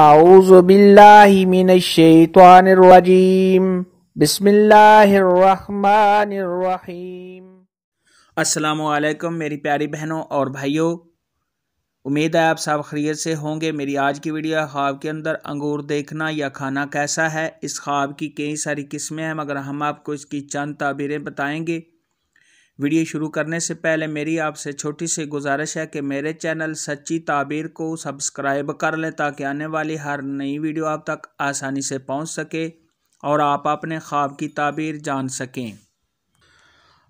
أعوذ بالله من الشيطان الرجيم بسم الله الرحمन الرحیم वालेकुम मेरी प्यारी बहनों और भाइयों उम्मीद है आप सब खरीत से होंगे मेरी आज की वीडियो ख्वाब के अंदर अंगूर देखना या खाना कैसा है इस ख्वाब की कई सारी किस्में हैं मगर हम आपको इसकी चंद ताबीरें बताएंगे वीडियो शुरू करने से पहले मेरी आपसे छोटी सी गुजारिश है कि मेरे चैनल सच्ची ताबीर को सब्सक्राइब कर लें ताकि आने वाली हर नई वीडियो आप तक आसानी से पहुंच सके और आप अपने ख्वाब की ताबीर जान सकें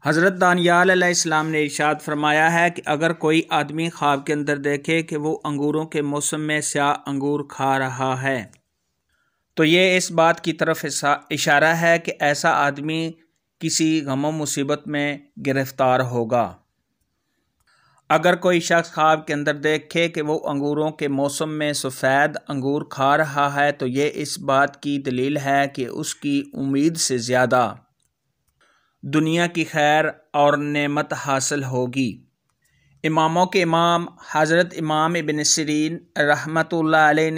हज़रत दानियाल इस्लाम ने इर्शाद फरमाया है कि अगर कोई आदमी ख्वाब के अंदर देखे कि वो अंगूरों के मौसम में स्या अंगूर खा रहा है तो ये इस बात की तरफ इशारा है कि ऐसा आदमी किसी गम मुसीबत में गिरफ्तार होगा अगर कोई शख्स ख्वाब के अंदर देखे कि वो अंगूरों के मौसम में सफ़ेद अंगूर खा रहा है तो ये इस बात की दलील है कि उसकी उम्मीद से ज़्यादा दुनिया की खैर और नेमत हासिल होगी इमामों के इमाम हज़रत इमाम इबन सरीन रहमत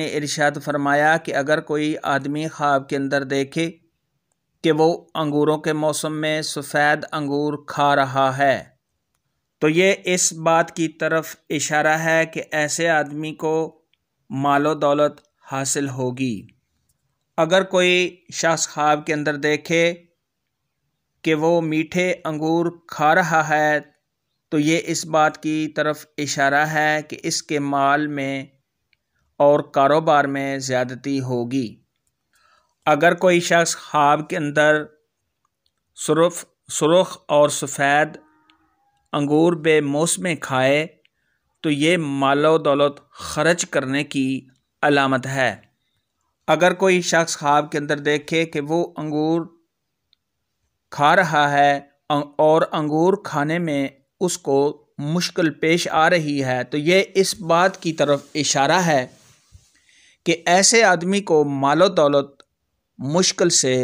ने इरशाद फरमाया कि अगर कोई आदमी ख्वाब के अंदर देखे कि वो अंगूरों के मौसम में सफ़ेद अंगूर खा रहा है तो ये इस बात की तरफ इशारा है कि ऐसे आदमी को मालो दौलत हासिल होगी अगर कोई शख्स ख्वाब के अंदर देखे कि वो मीठे अंगूर खा रहा है तो ये इस बात की तरफ इशारा है कि इसके माल में और कारोबार में ज़्यादती होगी अगर कोई शख्स ख्वाब के अंदर सुरख सुरख और सफ़ेद अंगूर बे मौसम खाए तो ये मालो दौलत खर्च करने की अलामत है अगर कोई शख्स ख्वाब के अंदर देखे कि वो अंगूर खा रहा है और अंगूर खाने में उसको मुश्किल पेश आ रही है तो ये इस बात की तरफ इशारा है कि ऐसे आदमी को मालो दौलत मुश्किल से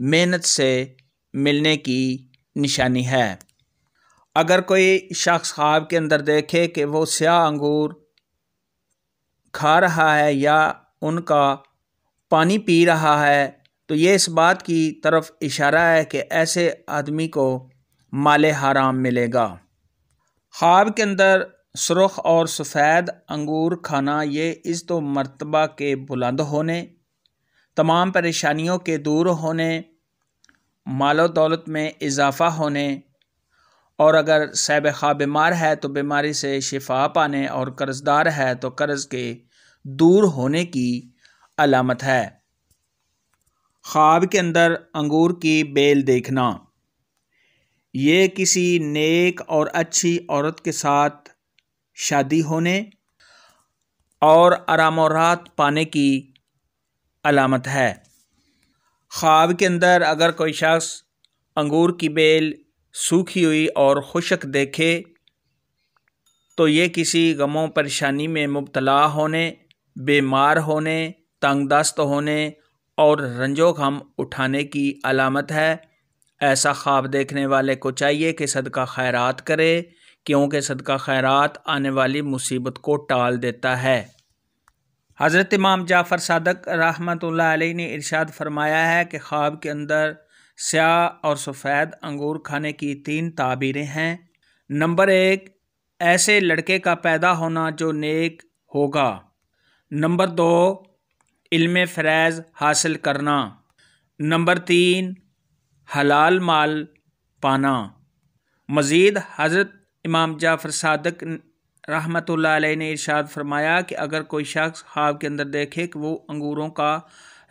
मेहनत से मिलने की निशानी है अगर कोई शख्स ख्वाब के अंदर देखे कि वो स्याह अंगूर खा रहा है या उनका पानी पी रहा है तो ये इस बात की तरफ इशारा है कि ऐसे आदमी को माल हराम मिलेगा ख्वाब के अंदर सुरख और सफ़ेद अंगूर खाना ये इस तो मरतबा के बुलंद होने तमाम परेशानियों के दूर होने मालो दौलत में इजाफ़ा होने और अगर सैब खा बीमार है तो बीमारी से शिफा पाने और कर्जदार है तो कर्ज़ के दूर होने की अलामत है ख्वाब के अंदर अंगूर की बेल देखना ये किसी नेक और अच्छी औरत के साथ शादी होने और आराम और राहत पाने की अलामत है ख्वाब के अंदर अगर कोई शख्स अंगूर की बेल सूखी हुई और खुशक देखे तो ये किसी गमों परेशानी में मुबतला होने बीमार होने तंगदस्त होने और रंजो गम उठाने की अलामत है ऐसा ख्वाब देखने वाले को चाहिए कि सदका खैरात करे क्योंकि सदका खैरात आने वाली मुसीबत को टाल देता है हज़रत इमाम जाफ़र सदक रहमत ने इरशाद फरमाया है कि ख्वाब के अंदर स्याह और सफ़ेद अंगूर खाने की तीन ताबीरें हैं नंबर एक ऐसे लड़के का पैदा होना जो नेक होगा नंबर दो इल्म फ़रैज़ हासिल करना नंबर तीन हलाल माल पाना मज़ीद हज़रत इमाम जाफ़र सदक रहमत ने इरशाद फरमाया कि अगर कोई शख्स ख्वाब के अंदर देखे कि वो अंगूरों का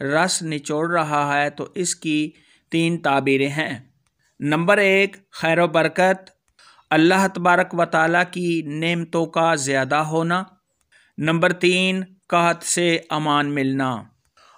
रस निचोड़ रहा है तो इसकी तीन ताबीरें हैं नंबर एक खैर बरकत अल्लाह तबारक व ताली की नेमतों का ज़्यादा होना नंबर तीन कहत से अमान मिलना